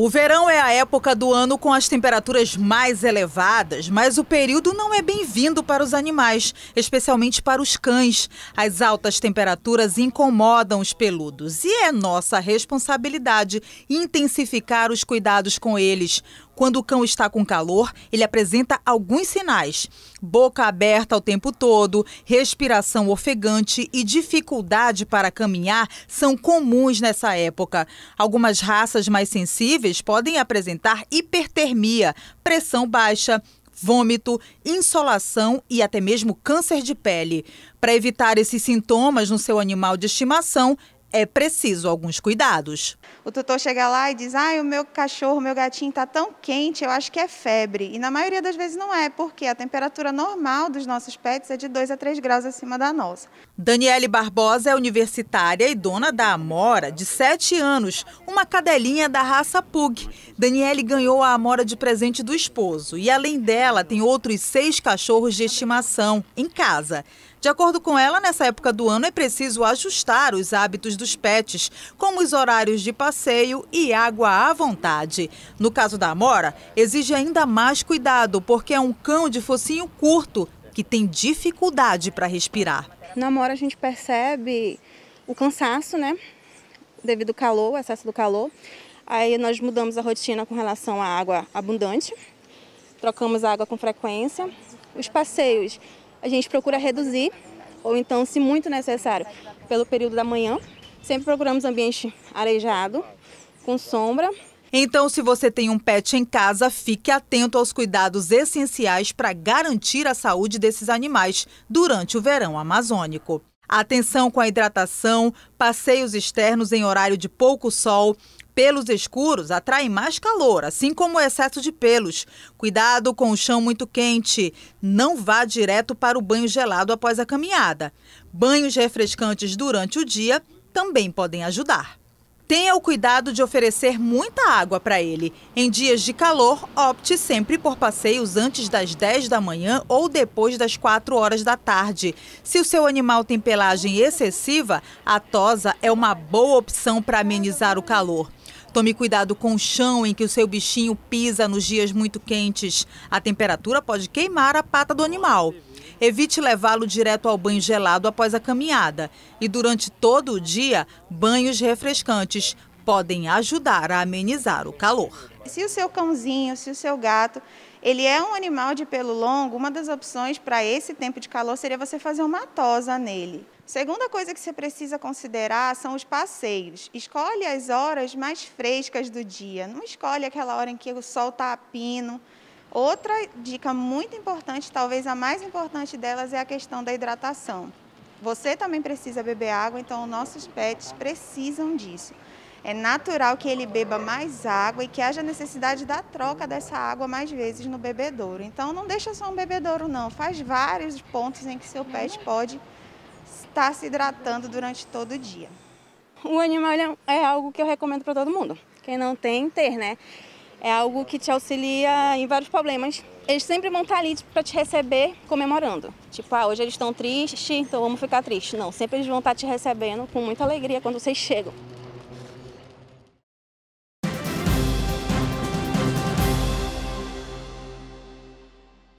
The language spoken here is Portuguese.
O verão é a época do ano com as temperaturas mais elevadas, mas o período não é bem-vindo para os animais, especialmente para os cães. As altas temperaturas incomodam os peludos e é nossa responsabilidade intensificar os cuidados com eles. Quando o cão está com calor, ele apresenta alguns sinais: boca aberta o tempo todo, respiração ofegante e dificuldade para caminhar são comuns nessa época. Algumas raças mais sensíveis podem apresentar hipertermia, pressão baixa, vômito, insolação e até mesmo câncer de pele. Para evitar esses sintomas no seu animal de estimação, é preciso alguns cuidados. O tutor chega lá e diz: ah, o meu cachorro, meu gatinho está tão quente, eu acho que é febre". E na maioria das vezes não é, porque a temperatura normal dos nossos pets é de 2 a 3 graus acima da nossa. Daniele Barbosa é universitária e dona da Amora, de 7 anos, uma cadelinha da raça Pug. Daniele ganhou a Amora de presente do esposo e além dela tem outros seis cachorros de estimação em casa. De acordo com ela, nessa época do ano é preciso ajustar os hábitos dos pets, como os horários de passeio e água à vontade. No caso da Amora, exige ainda mais cuidado, porque é um cão de focinho curto que tem dificuldade para respirar. Na Amora a gente percebe o cansaço, né? Devido ao calor, o excesso do calor. Aí nós mudamos a rotina com relação à água abundante, trocamos a água com frequência. Os passeios a gente procura reduzir, ou então, se muito necessário, pelo período da manhã. Sempre procuramos ambiente arejado, com sombra. Então, se você tem um pet em casa, fique atento aos cuidados essenciais para garantir a saúde desses animais durante o verão amazônico. Atenção com a hidratação, passeios externos em horário de pouco sol, pelos escuros atraem mais calor, assim como o excesso de pelos. Cuidado com o chão muito quente. Não vá direto para o banho gelado após a caminhada. Banhos refrescantes durante o dia também podem ajudar. Tenha o cuidado de oferecer muita água para ele. Em dias de calor, opte sempre por passeios antes das 10 da manhã ou depois das 4 horas da tarde. Se o seu animal tem pelagem excessiva, a tosa é uma boa opção para amenizar o calor. Tome cuidado com o chão em que o seu bichinho pisa nos dias muito quentes. A temperatura pode queimar a pata do animal. Evite levá-lo direto ao banho gelado após a caminhada. E durante todo o dia, banhos refrescantes podem ajudar a amenizar o calor se o seu cãozinho, se o seu gato, ele é um animal de pelo longo, uma das opções para esse tempo de calor seria você fazer uma tosa nele. Segunda coisa que você precisa considerar são os passeios. Escolhe as horas mais frescas do dia, não escolhe aquela hora em que o sol está a pino. Outra dica muito importante, talvez a mais importante delas, é a questão da hidratação. Você também precisa beber água, então nossos pets precisam disso. É natural que ele beba mais água e que haja necessidade da troca dessa água mais vezes no bebedouro. Então não deixa só um bebedouro não, faz vários pontos em que seu pet pode estar se hidratando durante todo o dia. O animal é, é algo que eu recomendo para todo mundo. Quem não tem, ter, né? É algo que te auxilia em vários problemas. Eles sempre vão estar ali para te receber comemorando. Tipo, ah, hoje eles estão tristes, então vamos ficar tristes. Não, sempre eles vão estar te recebendo com muita alegria quando vocês chegam.